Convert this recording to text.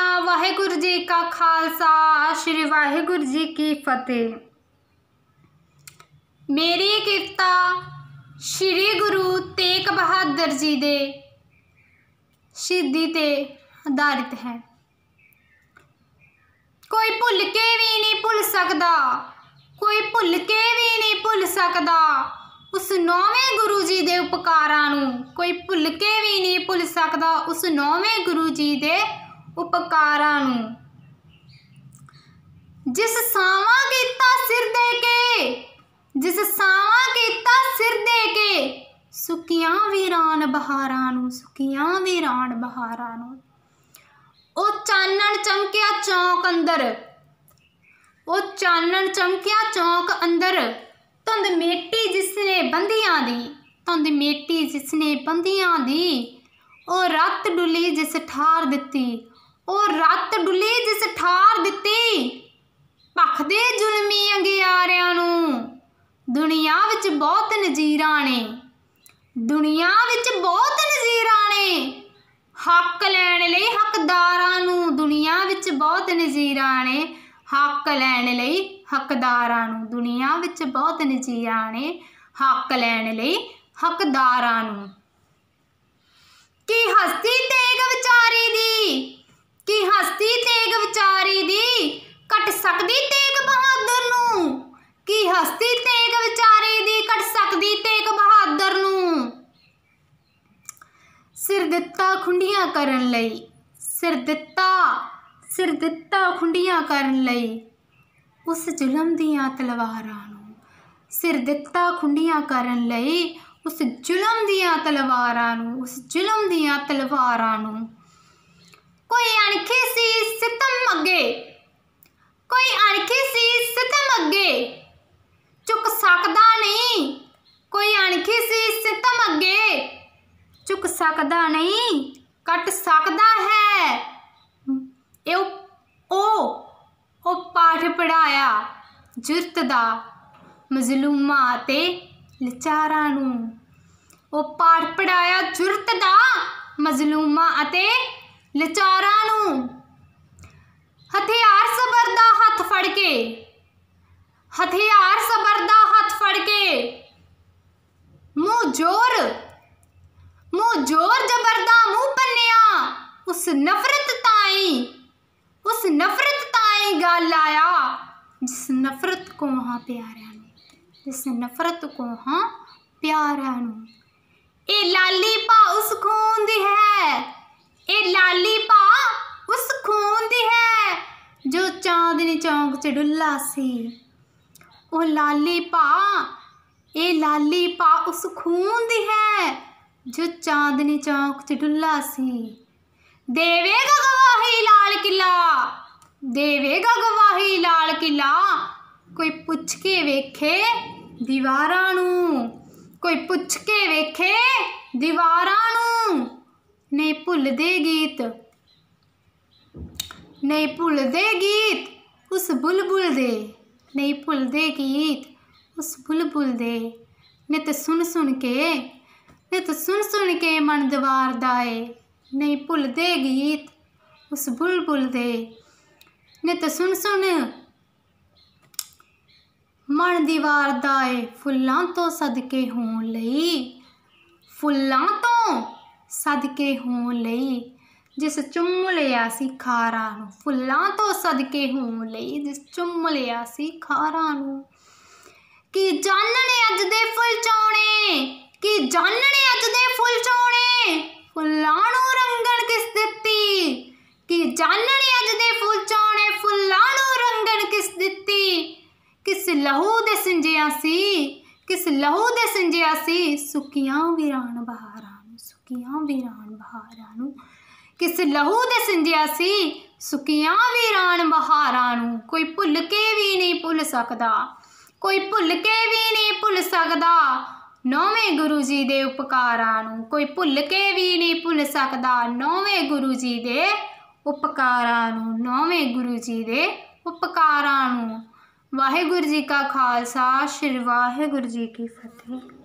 ਪਹਿਲਾਂ ਵਾਹਿਗੁਰੂ ਜੀ ਕਾ ਖਾਲਸਾ ਸ੍ਰੀ ਵਾਹਿਗੁਰੂ ਜੀ ਕੀ ਫਤਿਹ ਮੇਰੀ ਕਿਰਤਾ ਸ੍ਰੀ ਗੁਰੂ ਤੇਗ ਬਹਾਦਰ ਜੀ ਦੇ ਸਿੱਧੀ ਤੇ ਆਧਾਰਿਤ ਹੈ ਕੋਈ ਭੁੱਲ ਕੇ ਵੀ ਨਹੀਂ ਭੁੱਲ ਸਕਦਾ ਕੋਈ ਭੁੱਲ ਕੇ ਵੀ ਨਹੀਂ ਭੁੱਲ ਸਕਦਾ ਉਸ ਨੌਵੇਂ ਗੁਰੂ ਜੀ ਦੇ ਉਪਕਾਰਾਂ ਨੂੰ ਕੋਈ ਭੁੱਲ ਕੇ ਵੀ ਨਹੀਂ ਭੁੱਲ ਸਕਦਾ ਉਸ ਨੌਵੇਂ ਗੁਰੂ ਜੀ ਦੇ ਉਪਕਾਰਾਂ ਨੂੰ ਜਿਸ ਸਾਵਾਂ ਕੀਤਾ ਸਿਰ ਦੇ ਕੇ ਜਿਸ ਸਾਵਾਂ ਕੀਤਾ ਸਿਰ ਦੇ ਕੇ ਸੁਕੀਆਂ ਵੀਰਾਨ ਬਹਾਰਾਂ ਨੂੰ ਸੁਕੀਆਂ ਵੀਰਾਨ ਬਹਾਰਾਂ ਨੂੰ ਉਹ ਚਾਨਣ ਚਮਕਿਆ ਚੌਂਕ ਅੰਦਰ ਉਹ ਚਾਨਣ ਚਮਕਿਆ ਚੌਂਕ ਅੰਦਰ ਤੰਦ ਮੇਟੀ ਜਿਸਨੇ ਬੰਦੀਆਂ ਦੀ ਤੰਦ ਮੇਟੀ ਜਿਸਨੇ ਬੰਦੀਆਂ ਦੀ ਉਹ ਰਤ ਡੁੱਲੀ ਜਿਸ ਠਾਰ ਦਿੱਤੀ ਉਹ ਰਤ ਡੁੱਲੇ ਜਿਸ ਠਾਰ ਦਿੱਤੀ ਭਖਦੇ ਜ਼ੁਲਮੀ ਅੰਗਿਆਰਿਆਂ ਨੂੰ ਦੁਨੀਆ ਵਿੱਚ ਬਹੁਤ ਨਜ਼ੀਰਾਂ ਨੇ ਦੁਨੀਆ ਵਿੱਚ ਬਹੁਤ ਨਜ਼ੀਰਾਂ ਨੇ ਹੱਕ ਲੈਣ ਲਈ ਹੱਕਦਾਰਾਂ ਨੂੰ ਦੁਨੀਆ ਵਿੱਚ ਬਹੁਤ ਨਜ਼ੀਰਾਂ ਨੇ ਹੱਕ ਲੈਣ ਲਈ ਹੱਕਦਾਰਾਂ ਨੂੰ ਦੁਨੀਆ ਵਿੱਚ ਬਹੁਤ ਨਜ਼ੀਰਾਂ ਨੇ ਹੱਕ ਲੈਣ ਲਈ ਹੱਕਦਾਰਾਂ ਨੂੰ ਕੀ ਹਸਤੀ ਤੇਗ ਵਿਚਾਰੀ ਦੀ ਕਿ ਹਸਤੀ ਤੇਗ ਵਿਚਾਰੀ ਦੀ ਕੱਟ ਸਕਦੀ ਤੇਗ ਬਹਾਦਰ ਨੂੰ ਕਿ ਹਸਤੀ ਤੇਗ ਵਿਚਾਰੀ ਦੀ ਕੱਟ ਸਕਦੀ ਤੇਗ ਬਹਾਦਰ ਨੂੰ ਸਿਰ ਦਿੱਤਾ ਖੁੰਡੀਆਂ ਕਰਨ ਲਈ ਸਿਰ ਦਿੱਤਾ ਸਿਰ ਦਿੱਤਾ ਖੁੰਡੀਆਂ ਕਰਨ ਲਈ ਉਸ ਜ਼ੁਲਮ ਦੀਆਂ ਤਲਵਾਰਾਂ ਨੂੰ ਸਿਰ ਦਿੱਤਾ ਖੁੰਡੀਆਂ ਕਰਨ ਲਈ ਉਸ ਜ਼ੁਲਮ ਦੀਆਂ ਤਲਵਾਰਾਂ ਨੂੰ ਉਸ ਜ਼ੁਲਮ ਦੀਆਂ ਤਲਵਾਰਾਂ ਨੂੰ ਕੋਈ ਅਣਖੀ ਸੀ ਸਤਮ ਅੱਗੇ ਕੋਈ ਅਣਖੀ ਸੀ ਸਤਮ ਅੱਗੇ ਚੁੱਕ ਸਕਦਾ ਨਹੀਂ ਕੋਈ ਅਣਖੀ ਸੀ ਸਤਮ ਅੱਗੇ ਚੁੱਕ ਸਕਦਾ ਨਹੀਂ ਕੱਟ ਸਕਦਾ ਹੈ ਇਹ ਉਹ ਉਹ ਪਾਠ ਪੜਾਇਆ ਜੁਰਤ ਦਾ ਮਜ਼ਲੂਮਾਂ ਤੇ ਲਚਾਰਾਂ ਨੂੰ ਉਹ ਪਾਠ ਪੜਾਇਆ ਜੁਰਤ ਦਾ ਮਜ਼ਲੂਮਾਂ ਅਤੇ ਲਚਾਰਾਂ ਨੂੰ ਹਥਿਆਰ ਸਬਰ ਦਾ ਹੱਥ ਫੜ ਕੇ ਹਥਿਆਰ ਸਬਰ ਦਾ ਹੱਥ ਫੜ ਕੇ ਮੂੰਹ ਜੋਰ ਮੂੰਹ ਜੋਰ ਦਾ ਮੂੰਹ ਪੰਨਿਆ ਉਸ ਨਫ਼ਰਤ ਤਾਈ ਉਸ ਨਫ਼ਰਤ ਤਾਈ ਗੱਲ ਆਇਆ ਜਿਸ ਨਫ਼ਰਤ ਕੋ ਹਾਂ ਪਿਆਰਿਆਂ ਨੂੰ ਜਿਸ ਨਫ਼ਰਤ ਕੋ ਹਾਂ ਪਿਆਰਿਆਂ ਨੂੰ ਇਹ ਲਾਲੀ ਪਾ ਉਸ ਖੂਨ ਦੀ ਡੁੱਲਾ ਸੀ ਉਹ ਲਾਲੀ ਪਾ ਇਹ ਲਾਲੀ ਪਾ ਉਸ ਖੂਨ ਦੀ ਹੈ ਜੋ ਚਾਂਦਨੀ ਚੌਕ ਡੁੱਲਾ ਸੀ ਦੇਵੇਗਾ ਗਵਾਹੀ ਲਾਲ ਕਿਲਾ ਦੇਵੇਗਾ ਗਵਾਹੀ ਲਾਲ ਕਿਲਾ ਕੋਈ ਪੁੱਛ ਕੇ ਵੇਖੇ ਦੀਵਾਰਾਂ ਨੂੰ ਕੋਈ ਪੁੱਛ ਕੇ ਵੇਖੇ ਦੀਵਾਰਾਂ ਨੂੰ ਨਹੀਂ ਭੁੱਲਦੇ ਗੀਤ ਨਹੀਂ ਭੁੱਲਦੇ ਗੀਤ उस बुलबुल दे नहीं भुलदे गीत उस बुलबुल दे नित सुन सुन के नित सुन सुन के मन दवार दाए नहीं भुलदे गीत उस बुलबुल दे नित सुन सुन मन दीवार दाए फुल्लां तो सदके हों लई तो सदके हों ਜਿਸ ਚੁੰਮ ਲਿਆ ਸੀ ਖਾਰਾ ਨੂੰ ਫੁੱਲਾਂ ਤੋਂ ਸਦਕੇ ਹੋਂ ਲਈ ਜਿਸ ਚੁੰਮ ਲਿਆ ਸੀ ਖਾਰਾ ਨੂੰ ਕੀ ਜਾਣਨੇ ਅੱਜ ਦੇ ਫੁੱਲ ਚਾਉਣੇ ਕੀ ਜਾਣਨੇ ਅੱਜ ਦੇ ਫੁੱਲ ਚਾਉਣੇ ਫੁੱਲਾਂ ਨੂੰ ਰੰਗਣ ਕਿਸ ਦਿੱਤੀ ਕੀ ਜਾਣਨੇ ਅੱਜ ਦੇ ਫੁੱਲ ਚਾਉਣੇ ਫੁੱਲਾਂ ਨੂੰ ਰੰਗਣ ਕਿਸ ਦਿੱਤੀ ਕਿਸ ਲਹੂ ਦੇ ਸਿੰਜਿਆ ਸੀ ਕਿਸ ਲਹੂ ਦੇ ਸਿੰਜਿਆ ਸੀ ਸੁੱਕੀਆਂ ਵੀਰਾਨ ਬਹਾਰਾਂ ਨੂੰ ਸੁੱਕੀਆਂ ਵੀਰਾਨ ਬਹਾਰਾਂ ਨੂੰ ਕਿਸ ਲਹੂ ਦੇ ਸਿੰਜਿਆ ਸੀ ਸੁਕੀਆਂ ਵੀਰਾਨ ਬਹਾਰਾਂ ਨੂੰ ਕੋਈ ਭੁੱਲ ਕੇ ਵੀ ਨਹੀਂ ਭੁੱਲ ਸਕਦਾ ਕੋਈ ਭੁੱਲ ਕੇ ਵੀ ਨਹੀਂ ਭੁੱਲ ਸਕਦਾ ਨੌਵੇਂ ਗੁਰੂ ਜੀ ਦੇ ਉਪਕਾਰਾਂ ਨੂੰ ਕੋਈ ਭੁੱਲ ਕੇ ਵੀ ਨਹੀਂ ਭੁੱਲ ਸਕਦਾ ਨੌਵੇਂ ਗੁਰੂ ਜੀ ਦੇ ਉਪਕਾਰਾਂ ਨੂੰ ਨੌਵੇਂ ਗੁਰੂ ਜੀ ਦੇ ਉਪਕਾਰਾਂ ਨੂੰ ਵਾਹਿਗੁਰੂ ਜੀ ਕਾ ਖਾਲਸਾ ਸ੍ਰੀ ਵਾਹਿਗੁਰੂ ਜੀ ਕੀ ਫਤਿਹ